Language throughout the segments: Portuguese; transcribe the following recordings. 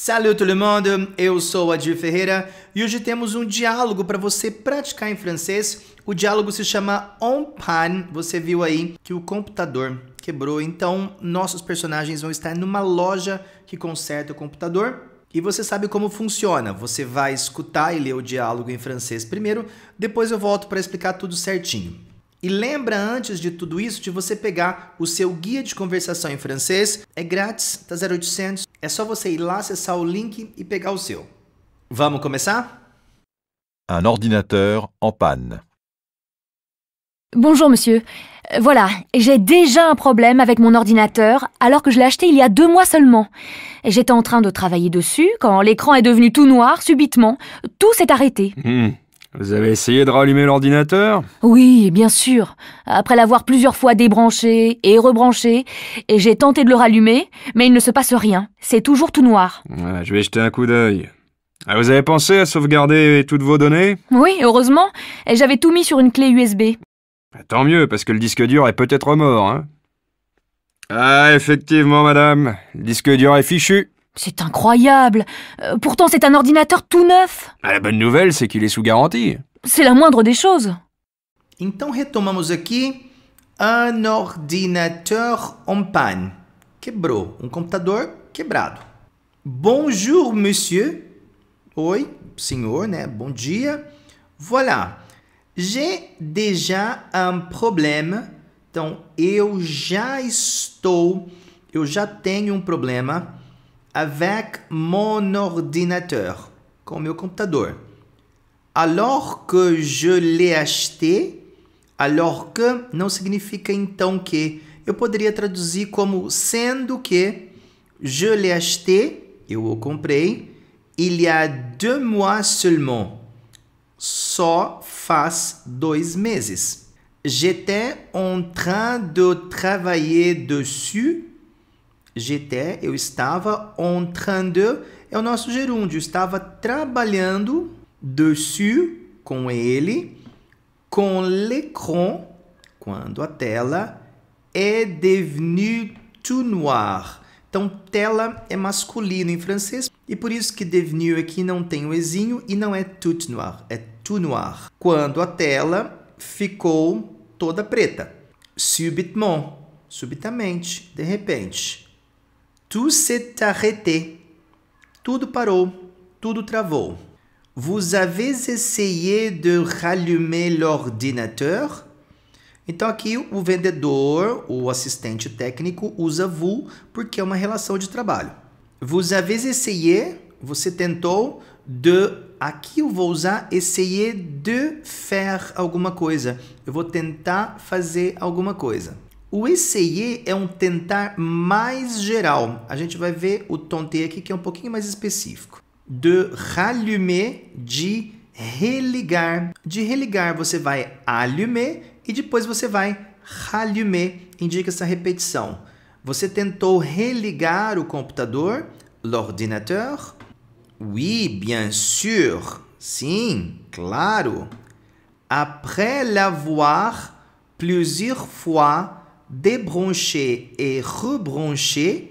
Salut tout le monde, eu sou Adir Ferreira e hoje temos um diálogo para você praticar em francês. O diálogo se chama On Pan. Você viu aí que o computador quebrou, então nossos personagens vão estar numa loja que conserta o computador. E você sabe como funciona? Você vai escutar e ler o diálogo em francês primeiro, depois eu volto para explicar tudo certinho. Et lembra antes de tudo isso de você pegar o seu guia de conversação em francês, é grátis, tá 0800. É só você ir lá acessar o link e pegar o seu. Vamos começar? Un ordinateur en panne. Bonjour monsieur. Euh, voilà, j'ai déjà un problème avec mon ordinateur alors que je l'ai acheté il y a deux mois seulement. J'étais en train de travailler dessus quand l'écran est devenu tout noir subitement. Tout s'est arrêté. Mmh. Vous avez essayé de rallumer l'ordinateur Oui, bien sûr. Après l'avoir plusieurs fois débranché et rebranché, et j'ai tenté de le rallumer, mais il ne se passe rien. C'est toujours tout noir. je vais jeter un coup d'œil. Ah, vous avez pensé à sauvegarder toutes vos données Oui, heureusement. J'avais tout mis sur une clé USB. Bah, tant mieux, parce que le disque dur est peut-être mort. Hein ah, effectivement, madame. Le disque dur est fichu. C'est incroyable. Euh, pourtant, c'est un ordinateur tout neuf. Ah, la bonne nouvelle, c'est qu'il est sous garantie. C'est la moindre des choses. Então retomamos aqui un ordinateur en panne. Quebrou, um computador quebrado. Bonjour monsieur. Oi, senhor, né? Bom dia. Voilà. J'ai déjà un problème. Então eu já estou, eu já tenho um problema. avec mon ordinateur, com meu computador. Alors que je l'ai acheté, alors que não significa então que. Eu poderia traduzir como sendo que je l'ai acheté, eu o comprei, il y a deux mois seulement. Só faz dois meses. J'étais en train de travailler dessus J'étais, eu estava, en train de, é o nosso gerúndio. Estava trabalhando dessus, com ele, com l'écran, quando a tela é devenue tout noir. Então, tela é masculino em francês e por isso que devenu aqui não tem o ezinho e não é tout noir, é tout noir. Quando a tela ficou toda preta. Subitement, subitamente, de repente. Tout s'est arrêté. Tudo parou, tudo travou. Vous avez essayé de rallumer l'ordinateur? Então aqui o vendedor, o assistente técnico usa vous porque é uma relação de trabalho. Vous avez essayé, você tentou de aqui eu vou usar essayer de faire alguma coisa. Eu vou tentar fazer alguma coisa. O essayer é um tentar mais geral. A gente vai ver o tenter aqui que é um pouquinho mais específico. De rallumer, de religar. De religar você vai allumer e depois você vai rallumer. Indica essa repetição. Você tentou religar o computador, l'ordinateur? Oui, bien sûr. Sim, claro. Après l'avoir plusieurs fois debroncher e rebroncher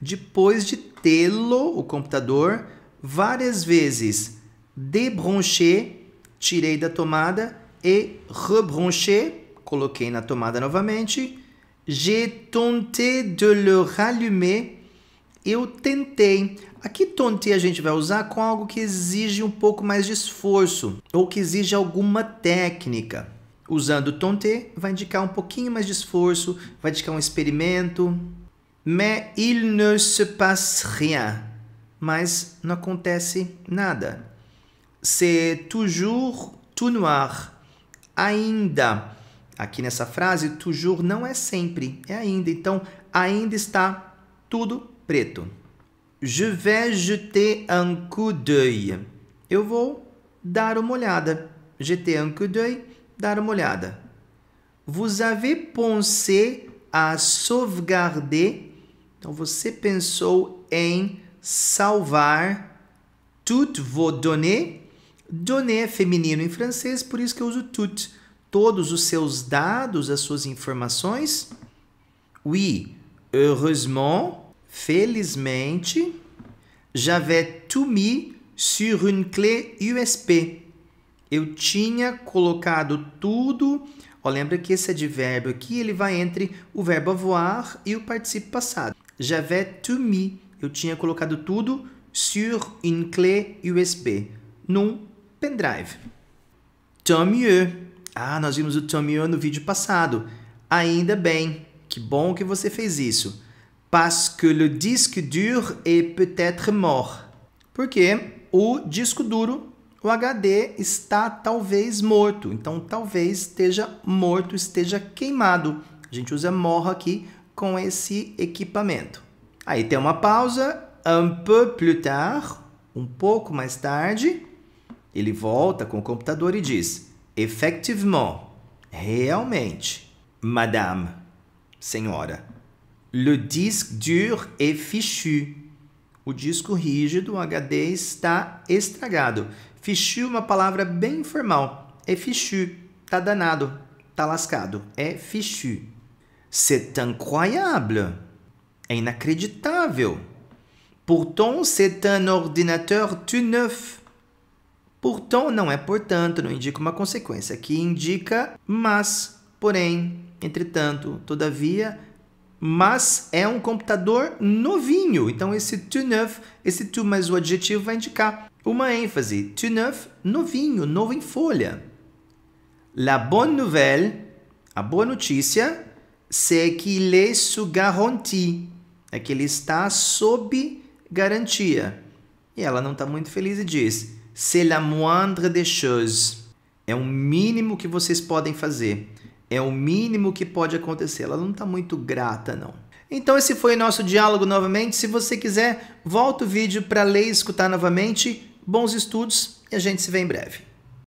depois de tê-lo, o computador, várias vezes. Debroncher, tirei da tomada e rebroncher, coloquei na tomada novamente. J'ai tenté de le rallumer. Eu tentei. Aqui tonte a gente vai usar com algo que exige um pouco mais de esforço ou que exige alguma técnica. Usando tenter vai indicar um pouquinho mais de esforço, vai indicar um experimento. Mais il ne se passe rien. Mas não acontece nada. C'est toujours tout noir. Ainda. Aqui nessa frase, toujours não é sempre, é ainda. Então, ainda está tudo preto. Je vais jeter un coup d'œil. Eu vou dar uma olhada. Jeter un coup d'œil dar uma olhada. Vous avez pensé à sauvegarder. Então você pensou em salvar. toutes vos donner. Donner é feminino em francês, por isso que eu uso tout. Todos os seus dados, as suas informações. Oui, heureusement, felizmente, j'avais tout mis sur une clé USB. Eu tinha colocado tudo. Ó, lembra que esse advérbio aqui ele vai entre o verbo avoir e o particípio passado. J'avais tout mis. Eu tinha colocado tudo sur une clé USB, num pendrive. Tant mieux. Ah, nós vimos o tant mieux no vídeo passado. Ainda bem. Que bom que você fez isso. Parce que le disque dur est peut-être mort. Porque o disco duro o HD está talvez morto. Então, talvez esteja morto, esteja queimado. A gente usa morro aqui com esse equipamento. Aí tem uma pausa. Un peu plus tard, um pouco mais tarde, ele volta com o computador e diz: Effectivement, realmente, madame, senhora. Le disque dur est fichu. O disco rígido, o HD, está estragado. Fichu é uma palavra bem informal. É fichu. Tá danado. Tá lascado. É fichu. C'est incroyable. É inacreditável. Pourtant, c'est un ordinateur tout neuf. Pourtant não é portanto, não indica uma consequência. Aqui indica mas, porém, entretanto, todavia, mas é um computador novinho. Então esse to neuf, esse to mais o adjetivo vai indicar uma ênfase. To neuf, novinho, novo em folha. La bonne nouvelle, a boa notícia, c'est é qu'il est sous garantie. É que ele está sob garantia. E ela não está muito feliz e diz: C'est la moindre des choses. É o mínimo que vocês podem fazer. É o mínimo que pode acontecer. Ela não está muito grata, não. Então esse foi o nosso diálogo novamente. Se você quiser, volta o vídeo para ler e escutar novamente. Bons estudos e a gente se vê em breve.